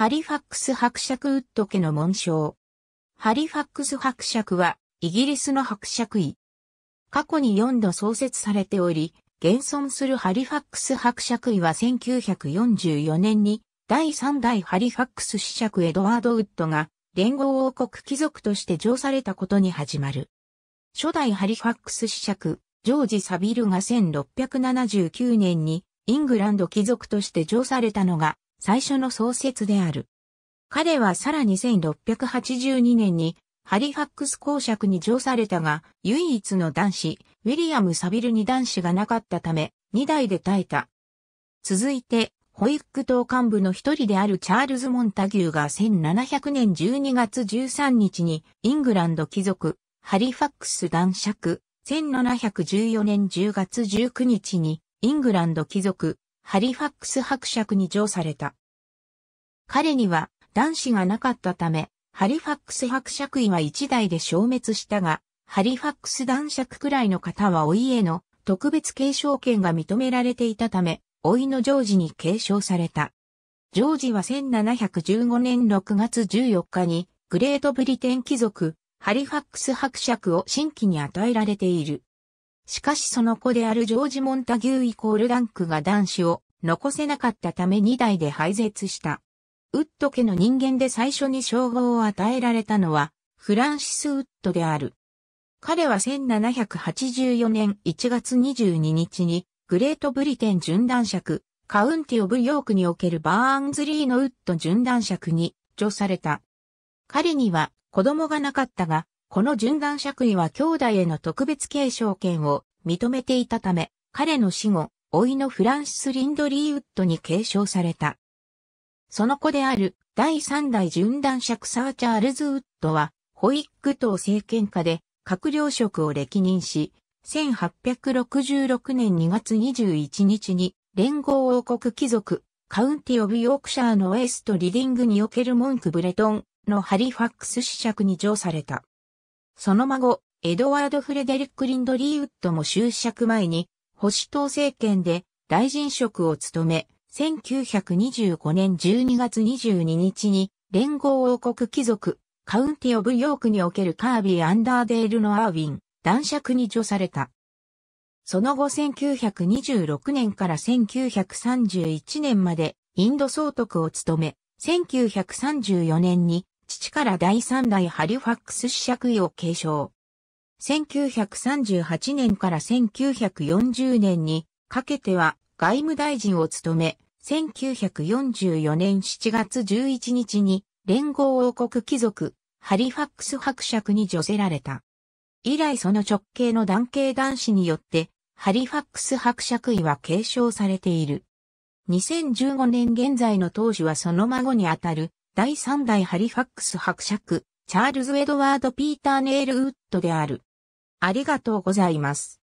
ハリファックス伯爵ウッド家の紋章。ハリファックス伯爵は、イギリスの伯爵位。過去に4度創設されており、現存するハリファックス伯爵位は1944年に、第3代ハリファックス子爵エドワード・ウッドが、連合王国貴族として上されたことに始まる。初代ハリファックス子爵、ジョージ・サビルが1679年に、イングランド貴族として上されたのが、最初の創設である。彼はさらに1682年にハリファックス公爵に上されたが、唯一の男子、ウィリアム・サビルに男子がなかったため、2代で耐えた。続いて、保育党幹部の一人であるチャールズ・モンタギューが1700年12月13日に、イングランド貴族、ハリファックス男爵、1714年10月19日に、イングランド貴族、ハリファックス伯爵に上された。彼には男子がなかったため、ハリファックス伯爵位は一代で消滅したが、ハリファックス男爵くらいの方は老いへの特別継承権が認められていたため、老いのジョージに継承された。ジョージは1715年6月14日にグレートブリテン貴族、ハリファックス伯爵を新規に与えられている。しかしその子であるジョージ・モンタギューイコールランクが男子を残せなかったため2代で廃絶した。ウッド家の人間で最初に称号を与えられたのは、フランシス・ウッドである。彼は1784年1月22日に、グレートブリテン巡男爵、カウンティオブヨークにおけるバーンズリーのウッド巡男爵に、助された。彼には子供がなかったが、この順断爵位は兄弟への特別継承権を認めていたため、彼の死後、老いのフランシス・リンドリーウッドに継承された。その子である第三代順断爵サーチャールズ・ウッドは、ホイッグ党政権下で閣僚職を歴任し、1866年2月21日に連合王国貴族、カウンティ・オブ・ヨークシャーのウェスト・リディングにおける文句ブレトンのハリファックス子爵に上された。その孫、エドワード・フレデリック・リンドリーウッドも就職前に、保守党政権で大臣職を務め、1925年12月22日に、連合王国貴族、カウンティ・オブ・ヨークにおけるカービー・アンダーデールのアーウィン、男爵に除された。その後1926年から1931年までインド総督を務め、1934年に父から第三代ハリファックス子爵位を継承。1938年から1940年にかけては外務大臣を務め、1944年7月11日に連合王国貴族ハリファックス伯爵に除せられた。以来その直系の男系男子によってハリファックス伯爵位は継承されている。2015年現在の当時はその孫にあたる第3代ハリファックス伯爵、チャールズ・エドワード・ピーター・ネールウッドである。ありがとうございます。